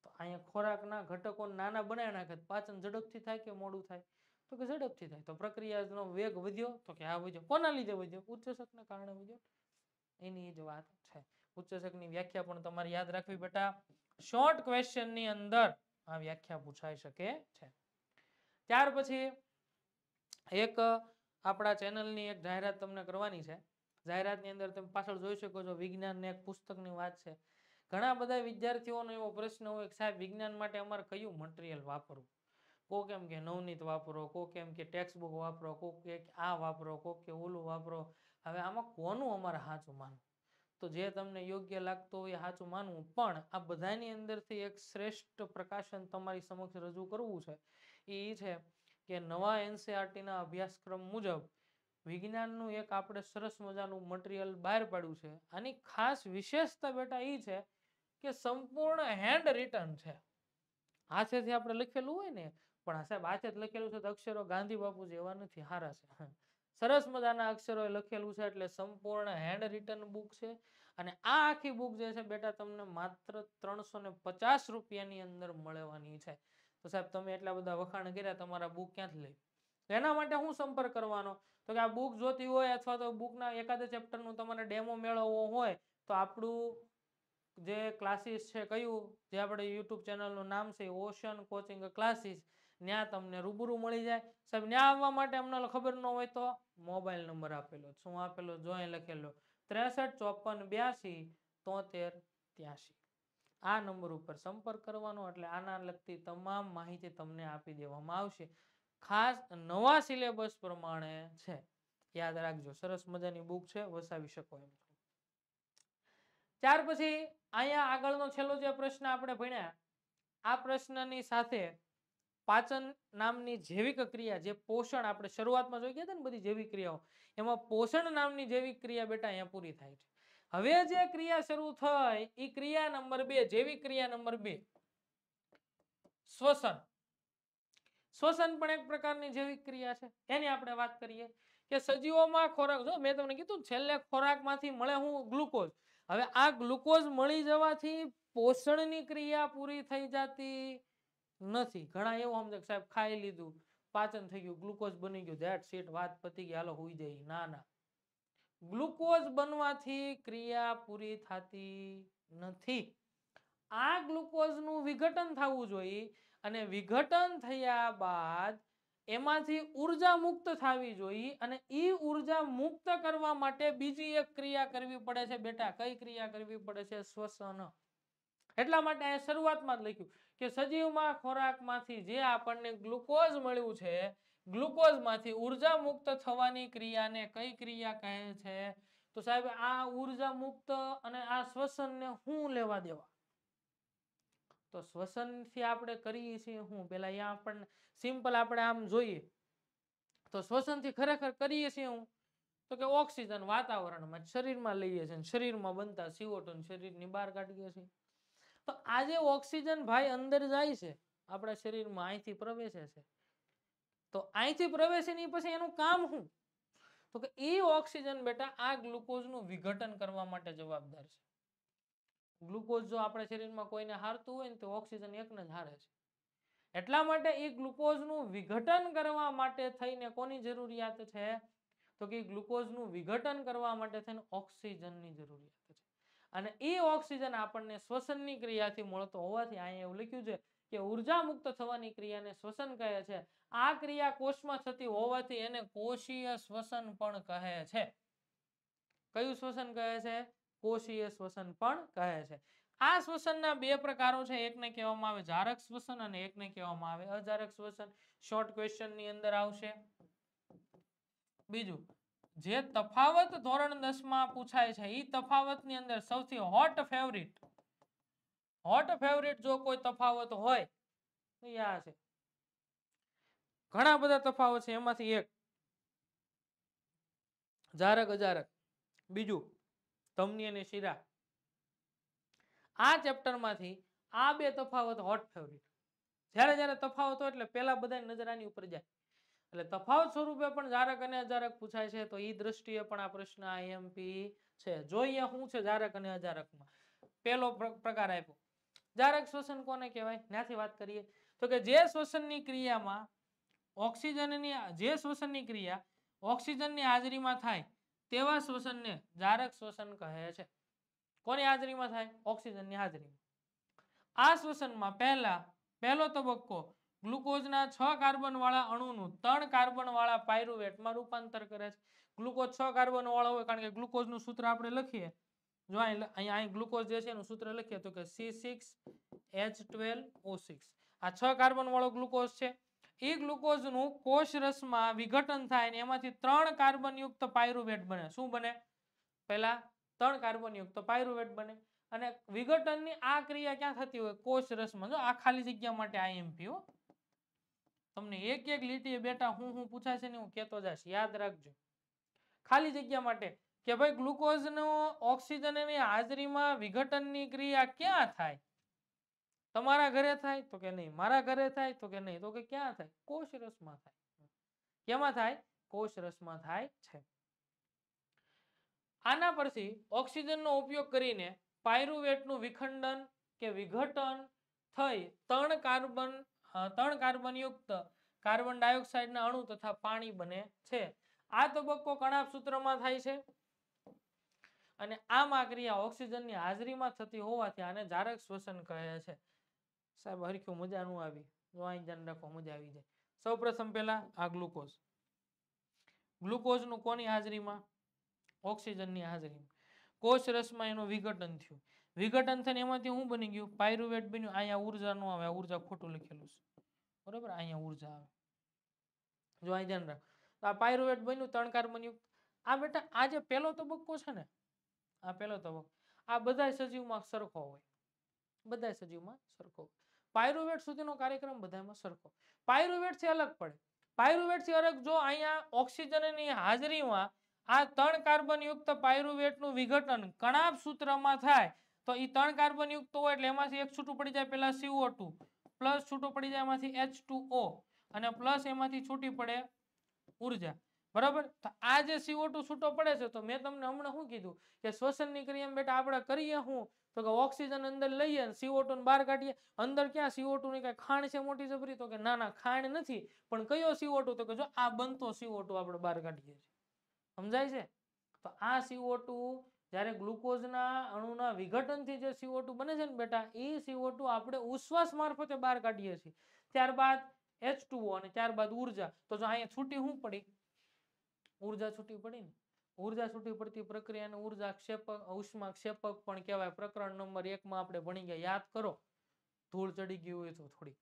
તો અહીંયા ખોરાકના ઘટકો નાના બનાવી નાખે પાચન ઝડપથી થાય કે મોડું થાય તો કે ઝડપથી થાય તો પ્રક્રિયાનો વેગ વધ્યો તો કે હા વધ્યો કોના લીધે વધ્યો ઉચ્ચશકને કારણે વધ્યો એની જ વાત છે ઉચ્ચશકની વ્યાખ્યા પણ તમારે યાદ રાખવી બેટા શોર્ટ ક્વેશ્ચનની અંદર આ વ્યાખ્યા પૂછાઈ શકે છે ત્યાર પછી એક આપણા ચેનલની એક જાહેરાત તમને કરવાની છે જાહેરાતની અંદર તમે પાછળ જોઈ શકો છો વિજ્ઞાનને એક પુસ્તકની વાત છે ઘણા બધા વિદ્યાર્થીઓનો એવો પ્રશ્ન હોય કે સાહેબ વિજ્ઞાન માટે અમારે કયું મટીરિયલ વાપરવું કોક એમ કે નવનીત વાપરો કોક એમ કે ટેક્સ્ટબુક વાપરો કોક કે આ વાપરો કોક કે ઓલું વાપરો હવે આમાં કોનું અમારે સાચું માનવું તો જે તમને યોગ્ય લાગતો હોય સાચું માનવું પણ આ બધાની અંદરથી એક શ્રેષ્ઠ પ્રકાશન તમારી સમક્ષ રજૂ કરવું છે એ છે કે નવા એનસીઆરટી e ના અભ્યાસક્રમ મુજબ વિજ્ઞાનનું એક આપણે સરસ મજાનું મટીરિયલ બહાર પાડ્યું છે આની ખાસ વિશેષતા બેટા એ છે કે સંપૂર્ણ હેન્ડ રિટર્ન છે હાથેથી આપણે લખેલું હોય ને પણ આ સાહેબ હાથે લખેલું છે તો અક્ષરો ગાંધી બાપુ જેવા નથી હારા છે સરસ મજાના અક્ષરોએ લખેલું છે એટલે સંપૂર્ણ હેન્ડ રિટર્ન બુક છે અને આ આખી બુક જે છે બેટા તમને માત્ર ત્રણસો ને પચાસ રૂપિયાની અંદર મળવાની છે તો સાહેબ તમે એટલા બધા વખાણ કર્યા તમારા બુક ક્યાંથી લઈ એના માટે હું સંપર્ક કરવાનો તો કે આ બુક જોતી હોય અથવા તો બુકના એકાદ ચેપ્ટરનું તમારે ડેમો મેળવવો હોય તો આપણું જે ક્લાસીસ છે કયું જે આપણે યુટ્યુબ ચેનલનું નામ છે ઓશન કોચિંગ ક્લાસીસ ત્યાં તમને રૂબરૂ મળી જાય સાહેબ ત્યાં આવવા માટે અમને ખબર ન હોય તો મોબાઈલ નંબર આપેલો શું આપેલો જોઈ લખેલો ત્રેસઠ ચોપન બ્યાસી તોતેર ત્યાસી આ નંબર ઉપર સંપર્ક કરવાનો એટલે આના લગતી તમામ માહિતી તમને આપી દેવામાં આવશે ખાસ નવા સિલેબસ પ્રમાણે છે યાદ રાખજો સરસ મજાની બુક છે વસાવી શકો એમ ત્યાર પછી અહીંયા આગળનો છેલ્લો જે પ્રશ્ન આપણે ભણ્યા આ પ્રશ્નની સાથે પાચન નામની જૈવિક ક્રિયા જે પોષણ આપણે શરૂઆતમાં જોઈ ગયા હતા ને બધી જૈવિક ક્રિયાઓ એમાં પોષણ નામની જૈવિક ક્રિયા બેટા અહીંયા પૂરી થાય છે હવે જે ક્રિયા શરૂ થઈ એ ક્રિયા નંબર બે જેવી ક્રિયા નંબર બે શ્વસન શ્વસન પણ એક પ્રકારની જૈવિક ક્રિયા છે એની આપણે વાત કરીએ કે સજીવોમાં ખોરાક જો મેં તમને કીધું છેલ્લે ખોરાક માંથી મળે હું ગ્લુકોઝ હવે આ ગ્લુકોઝ મળી જવાથી પોષણની ક્રિયા પૂરી થઈ જતી નથી ઘણા એવું સમજે સાહેબ ખાઈ લીધું પાચન થઈ ગયું ગ્લુકોઝ બની ગયું ધેટ સીટ વાત પતી ગઈ હાલો હોઈ જાય ના ના ગ્લુકોઝ બનવાથી ક્રિયા પૂરી થતી નથી આ ગ્લુકોઝનું વિઘટન થવું જોઈએ અને વિઘટન થયા બાદ એમાંથી ઉર્જા મુક્ત થવી જોઈએ અને એ ઉર્જા મુક્ત કરવા માટે બીજી એક ક્રિયા કરવી પડે છે બેટા કઈ ક્રિયા કરવી પડે છે શ્વસન એટલા માટે અહીંયા શરૂઆતમાં જ લખ્યું કે સજીવમાં ખોરાકમાંથી જે આપણને ગ્લુકોઝ મળ્યું છે ગ્લુકોઝમાંથી ઉર્જા મુક્ત થવાની ક્રિયાને કઈ ક્રિયા કહે છે તો સાહેબ આ ઉર્જા મુક્ત અને આ શ્વસનને હું લેવા દેવા તો શ્વસનથી આપણે કરીએ છીએ હું પેલા આપણને સિમ્પલ આપણે આમ જોઈએ તો શ્વસનથી ખરેખર કરીએ છીએ હું તો કે ઓક્સિજન વાતાવરણમાં શરીરમાં લઈએ છીએ શરીરમાં બનતા સીઓટોન શરીરની બહાર કાઢીએ છીએ તો આજે ઓક્સિજન ભાઈ અંદર જાય છે આપણા શરીરમાં અહીંથી પ્રવેશે છે તો અહીંથી પ્રવેશે પછી એનું કામ શું તો કે એ ઓક્સિજન બેટા આ ગ્લુકોઝનું વિઘટન કરવા માટે જવાબદાર છે ગ્લુકોઝ જો આપણા શરીરમાં કોઈને હારતું હોય ને તો ઓક્સિજન એકને જ હારે છે એટલા માટે એ ગ્લુકોઝનું વિઘટન કરવા માટે થઈને કોની જરૂરિયાત છે તો કે ગ્લુકોઝનું વિઘટન કરવા માટે થઈને ઓક્સિજનની જરૂરિયાત છે અને એ ઓક્સિજન આપણને શ્વસનની ક્રિયાથી મળતો હોવાથી અહીંયા એવું લખ્યું છે કે ઉર્જા મુક્ત થવાની ક્રિયાને શ્વસન કહે છે આ ક્રિયા કોષમાં થતી હોવાથી એને કોષીય શ્વસન પણ કહે છે કયું શ્વસન કહે છે કોષીય શ્વસન પણ કહે છે આ શ્વસનના બે પ્રકારો છે એકને કહેવામાં આવે જારક શ્વસન અને એકને કહેવામાં આવે અજારક શ્વસન શોર્ટ ક્વેશ્ચનની અંદર આવશે બીજું જે તફાવત ધોરણ 10 માં પૂછાય છે એ તફાવતની અંદર સૌથી હોટ ફેવરિટ હોટ ફેવરિટ જો કોઈ તફાવત હોય તો એ આ છે ઘણા બધા તફાવત છે એમાંથી એક જારક અજારક બીજું ધમની અને શિરા આ ચેપ્ટરમાંથી આ બે તફાવત હોટ ફેવરિટ જ્યારે તફાવત તફાવતો એટલે પેલા બધા નજરાની ઉપર જાય એટલે તફાવત સ્વરૂપે પણ જારક અને અજારક પૂછાય છે તો એ દ્રષ્ટિએ પણ આ પ્રશ્ન આઈએમપી છે જોઈએ શું છે જારક અને અજારકમાં પહેલો પ્રકાર આપ્યો જારક શ્વસન કોને કહેવાય ત્યાંથી વાત કરીએ તો કે જે શ્વસનની ક્રિયામાં ઓક્સિજનની જે શ્વસનની ક્રિયા ઓક્સિજનની હાજરીમાં થાય તેવા શ્વસનને જારક શ્વસન કહે છે કોની હાજરીમાં થાય ઓક્સિજનની હાજરીમાં આ શ્વસનમાં પહેલા પહેલો તબક્કો ગ્લુકોઝના છ કાર્બનવાળા અણુનું ત્રણ કાર્બનવાળા પાયરુવેટમાં રૂપાંતર કરે છે ગ્લુકોઝ છ કાર્બનવાળો હોય કારણ કે ગ્લુકોઝનું સૂત્ર આપણે લખીએ જો અહીં અહીંયા અહીં ગ્લુકોઝ જે છે એનું સૂત્ર લખીએ તો કે C six H twelve O six આ છ કાર્બનવાળો ગ્લુકોઝ છે એક ગ્લુકોઝનું કોષરસમાં વિઘટન થાય ને એમાંથી ત્રણ કાર્બનયુક્ત પાયરુવેટ બને શું બને પહેલા ત્રણ કાર્બનયુક્ત પાયરુવેટ બને અને વિઘટનની આ ક્રિયા ક્યાં થતી હોય કોષરસમાં જો આ ખાલી જગ્યા માટે આઈએમપી હો તમને એક એક લીટીએ બેટા હું હું પૂછાશે ને હું કહેતો જશ યાદ રાખજો ખાલી જગ્યા માટે કે ભાઈ ગ્લુકોઝ નો ઓક્સિજન એની હાજરીમાં વિઘટનની ક્રિયા ક્યાં થાય તમારા ઘરે થાય તો કે નહીં મારા ઘરે થાય તો કે નહીં તો કે ક્યાં થાય કોષ રસમાં થાય કેમાં થાય કોષ થાય છે આના પરથી ઓક્સિજનનો ઉપયોગ કરીને પાયરુવેટનું વિખંડન કે વિઘટન થઈ ત્રણ કાર્બન ત્રણ કાર્બનયુક્ત કાર્બન ડાયોક્સાઇડના અણુ તથા પાણી બને છે આ તબક્કો કણાપ સૂત્રમાં થાય છે અને આ ક્રિયા ઓક્સિજનની હાજરીમાં થતી હોવાથી આને જારક શ્વસન કહે છે સાહેબ હરખ્યું મજા આવી જો અહીં ધ્યાન રાખો મજા આવી જાય સૌપ્રથમ પહેલા આ ગ્લુકોઝ ગ્લુકોઝનું કોની હાજરીમાં ઓક્સિજનની હાજરીમાં કોષ રસમાં એનું વિઘટન થયું વિઘટન થઈને એમાંથી શું બની ગયું પાયરુવેટ બન્યું અહીંયા ઉર્જા ન આવે ઉર્જા ખોટું લખેલું છે બરાબર અહીંયા ઉર્જા આવે જો અહીં ધ્યાન રાખો આ પાયરુવેટ બન્યું ત્રણ કાર્બનયુક્ત આ બેટા આ જે પહેલો તબક્કો છે ને આ પહેલો તબક્કો આ બધા સજીવમાં સરખો હોય બધા સજીવમાં સરખો હોય પાયરુવેટ સુધીનો કાર્યક્રમ બધામાં સરખો પાયરુવેટથી અલગ પડે પાયરુવેટથી અલગ જો અહીંયા ઓક્સિજનની હાજરીમાં આ ત્રણ કાર્બનયુક્ત પાયરુવેટનું વિઘટન કણાપ સૂત્રમાં થાય તો એ ત્રણ કાર્બનયુક્ત હોય એટલે એમાંથી એક છૂટું પડી જાય પેલા સીઓ ટુ પ્લસ છૂટું પડી જાય એમાંથી એચ અને પ્લસ એમાંથી છૂટી પડે ઉર્જા બરાબર તો આ જે સીઓ ટુ છૂટો પડે છે તો મેં તમને હમણાં શું કીધું કે શ્વસનની ક્રિયા બેટા આપણે કરીએ હું તો કે ઓક્સિજન અંદર લઈએ અને સીઓ ટુ બહાર કાઢીએ અંદર ક્યાં સીઓ ટુ ની કઈ ખાણ છે મોટી જબરી તો કે ના ના ખાણ નથી પણ કયો સીઓ ટુ તો કે જો આ બનતો સીઓ ટુ આપણે બહાર કાઢીએ છીએ સમજાય છે તો આ સીઓ ટુ જ્યારે ગ્લુકોઝના અણુના વિઘટનથી જે સીઓ ટુ બને છે ને બેટા એ સીઓ ટુ આપણે ઉશ્વાસ મારફતે બહાર કાઢીએ છીએ ત્યારબાદ એચ અને ત્યારબાદ ઉર્જા તો જો અહીંયા છૂટી શું પડી ઉર્જા છૂટી પડી ને ઉર્જા છૂટી પડતી પ્રક્રિયાને ઉર્જા ક્ષેપક ઉષ્મા ક્ષેપક પણ કહેવાય પ્રકરણ નંબર એકમાં આપણે ભણી ગયા યાદ કરો ધૂળ ચડી ગયું હોય તો થોડી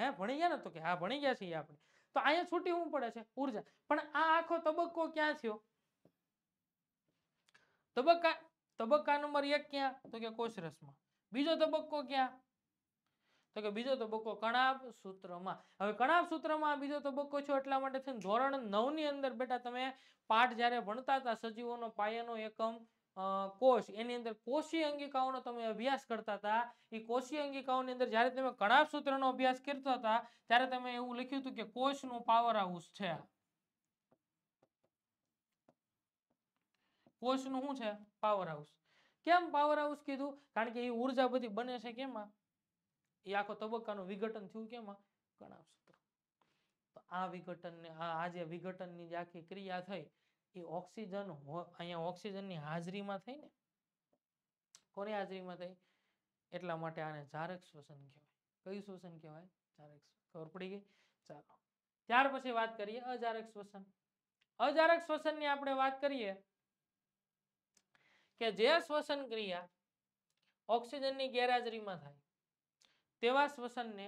હે ભણી ગયા ને તો કે હા ભણી ગયા છીએ આપણે તો અહીંયા છૂટી શું પડે છે ઉર્જા પણ આ આખો તબક્કો ક્યાં થયો તબક્કા તબક્કા નંબર એક ક્યાં તો કે કોષરસમાં બીજો તબક્કો ક્યાં તો કે બીજો તબક્કો કણાબ સૂત્રમાં હવે કણાબ સૂત્રમાં બીજો તબક્કો છે એટલા માટે થઈને ધોરણ ની અંદર બેટા તમે પાઠ જ્યારે ભણતા હતા સજીવોનો પાયાનો એકમ કોષ એની અંદર કોષી અંગિકાઓનો તમે અભ્યાસ કરતા હતા એ કોષી અંગિકાઓની અંદર જ્યારે તમે કણાબ સૂત્રનો અભ્યાસ કરતા હતા ત્યારે તમે એવું લખ્યું હતું કે કોષ નું પાવર હાઉસ છે કોષનું શું છે પાવર હાઉસ કેમ પાવર હાઉસ કીધું કારણ કે એ ઉર્જા બધી બને છે કેમાં એ આખો તબક્કાનું વિઘટન થયું કેમાં કણાવસૂત્ર તો આ વિઘટનને આ જે વિઘટનની જે આખી ક્રિયા થઈ એ ઓક્સિજન અહીંયા ઓક્સિજનની હાજરીમાં થઈ ને કોની હાજરીમાં થઈ એટલા માટે આને જારક શ્વસન કહેવાય કયું શ્વસન કહેવાય જારક ખબર પડી ગઈ ચાલો ત્યાર પછી વાત કરીએ અજારક શ્વસન અજારક શ્વસનની આપણે વાત કરીએ કે જે શ્વસન ક્રિયા ઓક્સિજનની ગેરહાજરીમાં થાય તેવા શ્વસનને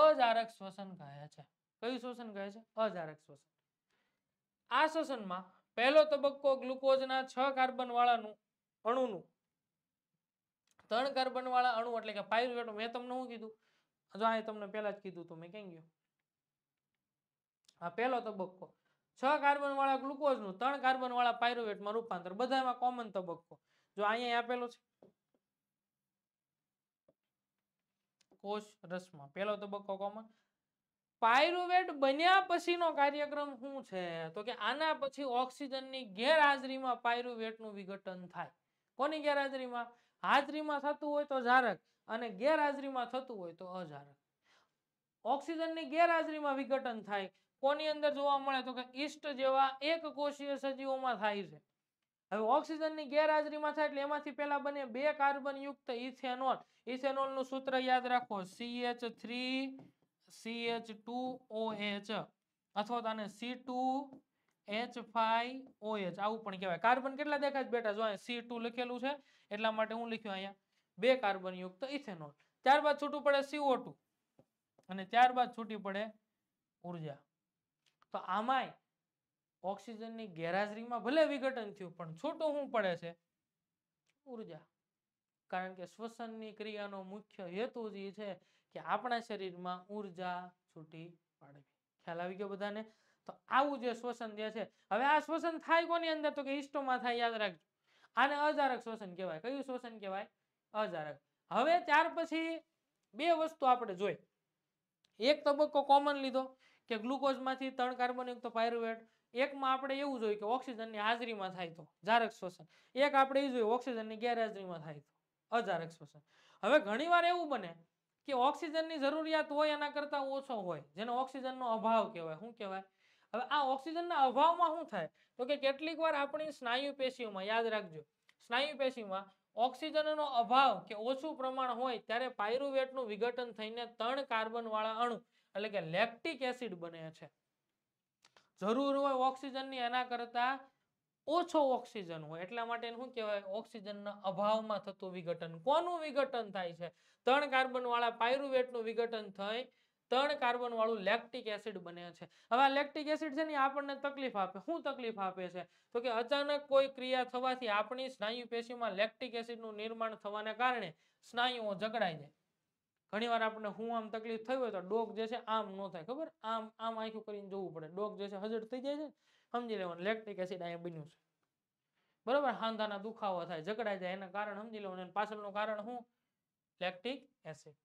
અજારક શ્વસન કહે છે કયું શ્વસન કહે છે અજારક શ્વસન આ શ્વસનમાં પહેલો તબક્કો ગ્લુકોઝના છ કાર્બન વાળાનું અણુનું ત્રણ કાર્બન વાળા અણુ એટલે કે પાયરુવેટ મેં તમને શું કીધું જો આ તમને પહેલા જ કીધું તો મેં ક્યાં ગયો આ પહેલો તબક્કો છ કાર્બન વાળા ગ્લુકોઝ નું ત્રણ કાર્બન વાળા પાયરુવેટમાં રૂપાંતર બધામાં કોમન તબક્કો જો અહીંયા આપેલો છે કોષ રસમાં પહેલો તબક્કો કોમન પાયરુવેટ બન્યા પછીનો કાર્યક્રમ શું છે તો કે આના પછી ઓક્સિજનની ગેરહાજરીમાં પાયરુવેટનું વિઘટન થાય કોની ગેરહાજરીમાં હાજરીમાં થતું હોય તો જારક અને ગેરહાજરીમાં થતું હોય તો અજારક ઓક્સિજનની ગેરહાજરીમાં વિઘટન થાય કોની અંદર જોવા મળે તો કે ઈસ્ટ જેવા એક કોષીય સજીવોમાં થાય છે હવે ઓક્સિજનની ગેરહાજરીમાં થાય એટલે એમાંથી પહેલા બને બે કાર્બન યુક્ત ઇથેનોલ ઇથેનોલનું સૂત્ર યાદ રાખો C H three C H two OH અથવા તો આને C two H five OH આવું પણ કહેવાય કાર્બન કેટલા દેખાય બેટા જો અહીંયા સી ટુ લખેલું છે એટલા માટે હું લખ્યું અહીંયા બે કાર્બન યુક્ત ઇથેનોલ ત્યારબાદ છૂટું પડે સીઓ અને ત્યારબાદ છૂટી પડે ઉર્જા તો આમાંય ઓક્સિજનની ગેરહાજરીમાં ભલે વિઘટન થયું પણ છૂટું શું પડે છે ઉર્જા કારણ કે શ્વસનની ક્રિયાનો મુખ્ય હેતુ જે છે કે આપણા શરીરમાં ઉર્જા છૂટી પાડવી ખ્યાલ આવી ગયો બધાને તો આવું જે શ્વસન જે છે હવે આ શ્વસન થાય કોની અંદર તો કે હિસ્ટોમાં થાય યાદ રાખજો આને અજારક શ્વસન કહેવાય કયું શ્વસન કહેવાય અજારક હવે ત્યાર પછી બે વસ્તુ આપણે જોઈ એક તબક્કો કોમન લીધો કે ગ્લુકોઝમાંથી ત્રણ કાર્બનયુક્ત પાયરુવેટ એકમાં આપણે એવું જોયું કે ઓક્સિજનની હાજરીમાં થાય તો જારક શ્વસન એક આપણે એ જોયું ઓક્સિજનની ગેરહાજરીમાં થાય તો અજારક શ્વસન હવે ઘણીવાર એવું બને કે ઓક્સિજનની જરૂરિયાત હોય એના કરતાં ઓછો હોય જેને ઓક્સિજનનો અભાવ કહેવાય શું કહેવાય હવે આ ઓક્સિજનના અભાવમાં શું થાય તો કે કેટલીક વાર આપણી સ્નાયુ પેશીઓમાં યાદ રાખજો સ્નાયુ પેશીમાં ઓક્સિજનનો અભાવ કે ઓછું પ્રમાણ હોય ત્યારે પાયરુવેટનું વિઘટન થઈને ત્રણ કાર્બનવાળા અણુ એટલે કે લેક્ટિક એસિડ બને છે જરૂર હોય ઓક્સિજનની એના કરતાં ઓછો ઓક્સિજન હોય એટલા માટે શું કહેવાય ઓક્સિજનના અભાવમાં થતું વિઘટન કોનું વિઘટન થાય છે ત્રણ કાર્બનવાળા પાયરુવેટનું વિઘટન થઈ ત્રણ કાર્બન વાળું લેક્ટિક એસિડ બને છે હવે લેક્ટિક એસિડ છે ને આપણને તકલીફ આપે શું તકલીફ આપે છે તો કે અચાનક કોઈ ક્રિયા થવાથી આપણી સ્નાયુ પેશીમાં લેક્ટિક એસિડનું નિર્માણ થવાને કારણે સ્નાયુઓ જકડાઈ જાય ઘણીવાર આપણને હું આમ તકલીફ થઈ હોય તો ડોક જે છે આમ ન થાય ખબર આમ આમ આંખું કરીને જોવું પડે ડોક જે છે હજર થઈ જાય છે સમજી લેવાનું લેક્ટિક એસિડ અહીંયા બન્યું છે બરોબર હાંધાના દુખાવો થાય જકડાઈ જાય એના કારણ સમજી લેવાનું પાછળનું કારણ શું લેક્ટિક એસિડ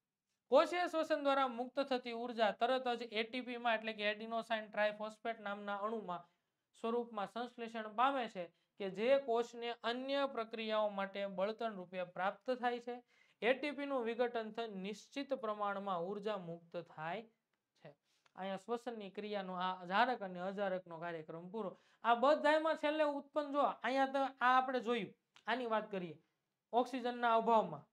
કોષીય શ્વસન દ્વારા મુક્ત થતી ઉર્જા તરત જ એટીપીમાં એટલે કે એડિનોસાઇન ટ્રાયફોસ્ફેટ નામના અણુમાં સ્વરૂપમાં સંશ્લેષણ પામે છે કે જે કોષને અન્ય પ્રક્રિયાઓ માટે બળતણ રૂપે પ્રાપ્ત થાય છે એટીપીનું વિઘટન થઈ નિશ્ચિત પ્રમાણમાં ઉર્જા મુક્ત થાય છે અહીંયા શ્વસનની ક્રિયાનો આ અજારક અને અજારકનો કાર્યક્રમ પૂરો આ બધામાં છેલ્લે ઉત્પન્ન જો અહીંયા તો આ આપણે જોયું આની વાત કરીએ ઓક્સિજનના અભાવમાં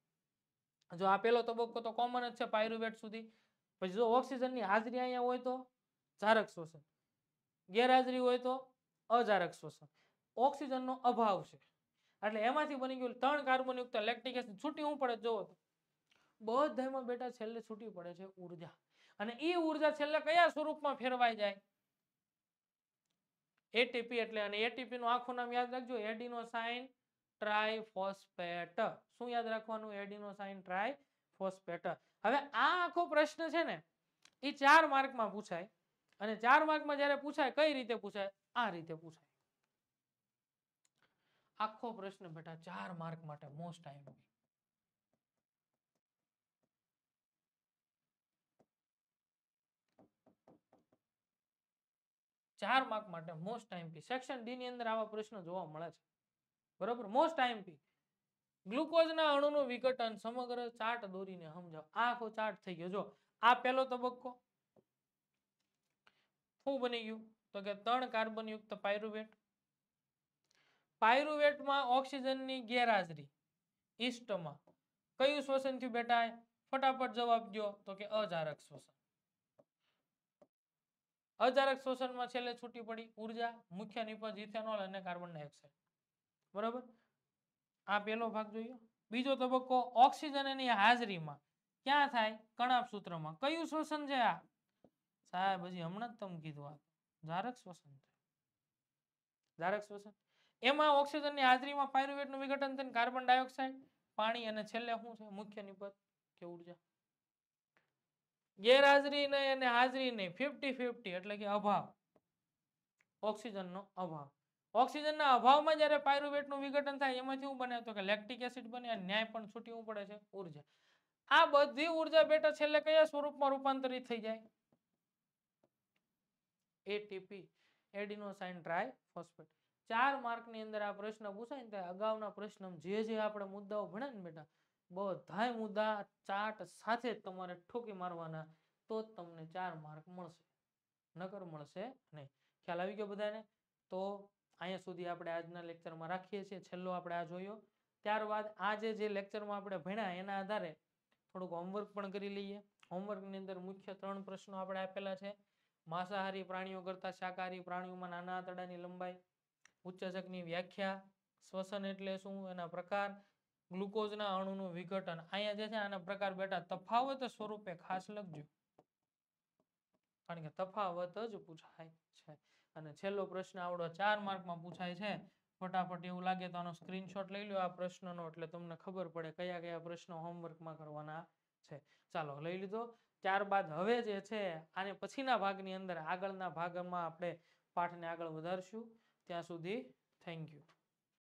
જો આ પેલો તબક્કો તો કોમન જ છે પાયરુવેટ સુધી પછી જો ઓક્સિજનની હાજરી અહીંયા હોય તો જારક શોષણ ગેરહાજરી હોય તો અજારક શોષણ ઓક્સિજનનો અભાવ છે એટલે એમાંથી બની ગયું ત્રણ કાર્બનયુક્ત લેક્ટિક એસિડ છૂટી હું પડે જોવો બધામાં બેટા છેલ્લે છૂટી પડે છે ઉર્જા અને એ ઉર્જા છેલ્લે કયા સ્વરૂપમાં ફેરવાઈ જાય એટીપી એટલે અને એટીપી નું આખું નામ યાદ રાખજો એડીનો સાઇન ટ્રાયફોસ્ફેટ શું યાદ રાખવાનું એડીનો સાઇન ટ્રાયફોસ્ફેટ હવે આ આખો પ્રશ્ન છે ને એ ચાર માર્કમાં પૂછાય અને ચાર માર્કમાં જ્યારે પૂછાય કઈ રીતે પૂછાય આ રીતે પૂછાય આખો પ્રશ્ન બેટા ચાર માર્ક માટે મોસ્ટ આઈએમપી ચાર માર્ક માટે મોસ્ટ આઈએમપી સેક્શન ડી ની અંદર આવા પ્રશ્નો જોવા મળે છે બરોબર મોસ્ટ આઈએમપી ગ્લુકોઝના અણુનું વિઘટન સમગ્ર ચાર્ટ દોરીને સમજાવ આખો ચાર્ટ થઈ ગયો જો આ પહેલો તબક્કો શું બની ગયું તો કે ત્રણ કાર્બનયુક્ત પાયરુવેટ ઓક્સિજન ની ગેરહાજરી ઇસ્ટમાં કયું શ્વસન થયું બેટા ફટાફટ જવાબ દો તો કે અજારક શ્વસન અજારક શ્વસનમાં છેલ્લે છૂટી પડી ઉર્જા મુખ્ય નિપજ ઇથેનોલ અને કાર્બન ડાયોક્સાઇડ બરોબર આ પેલો ભાગ જોઈએ બીજો તબક્કો ઓક્સિજન એની હાજરીમાં ક્યાં થાય કણાપ સૂત્રમાં કયું શ્વસન છે આ સાહેબ હજી હમણાં જ તમે કીધું આ જારક શ્વસન થાય જારક શ્વસન એમાં ઓક્સિજનની હાજરીમાં પાયરુવેટનું વિઘટન થઈને કાર્બન ડાયોક્સાઇડ પાણી અને છેલ્લે શું છે મુખ્ય નિપત કે ઉર્જા ગેરહાજરી નહીં અને હાજરી નહીં ફિફ્ટી ફિફ્ટી એટલે કે અભાવ ઓક્સિજનનો અભાવ ઓક્સિજનના અભાવમાં જ્યારે પાયરુવેટનું વિઘટન થાય એમાંથી શું બને તો કે લેક્ટિક એસિડ બને ન્યાય પણ છૂટીવું પડે છે ઉર્જા આ બધી ઉર્જા બેટા છેલ્લે કયા સ્વરૂપમાં રૂપાંતરિત થઈ જાય ATP adenosine triphosphate ચાર માર્કની અંદર આ પ્રશ્ન પૂછાય ને તો અગાઉના પ્રશ્ન જે જે આપણે મુદ્દાઓ ભણે ને બેટા બધાય મુદ્દા ચાર્ટ સાથે જ તમારે ઠોકી મારવાના તો જ તમને ચાર માર્ક મળશે નકર મળશે નહીં ખ્યાલ આવી ગયો બધાને તો અહીંયા સુધી આપણે આજના લેક્ચરમાં રાખીએ છીએ છેલ્લો આપણે આ જોયો ત્યારબાદ આજે જે લેક્ચરમાં આપણે ભણ્યા એના આધારે થોડુંક હોમવર્ક પણ કરી લઈએ હોમવર્કની અંદર મુખ્ય ત્રણ પ્રશ્નો આપણે આપેલા છે માંસાહારી પ્રાણીઓ કરતા શાકાહારી પ્રાણીઓમાં નાના આંતરડાની લંબાઈ ઉત્તેજકની વ્યાખ્યા શ્વસન એટલે શું એના પ્રકાર ગ્લુકોઝના અણુનું વિઘટન અહીંયા જે છે આના પ્રકાર બેટા તફાવત સ્વરૂપે ખાસ લખજો કારણ કે તફાવત જ પૂછાય છે અને છેલ્લો પ્રશ્ન આવડો ચાર માર્કમાં પૂછાય છે ફટાફટ એવું લાગે તો આનો સ્ક્રીનશોટ લઈ લો આ પ્રશ્નનો એટલે તમને ખબર પડે કયા કયા પ્રશ્નો હોમવર્કમાં કરવાના છે ચાલો લઈ લીધો ત્યારબાદ હવે જે છે આને પછીના ભાગની અંદર આગળના ભાગમાં આપણે પાઠને આગળ વધારશું ત્યાં સુધી થેન્ક યુ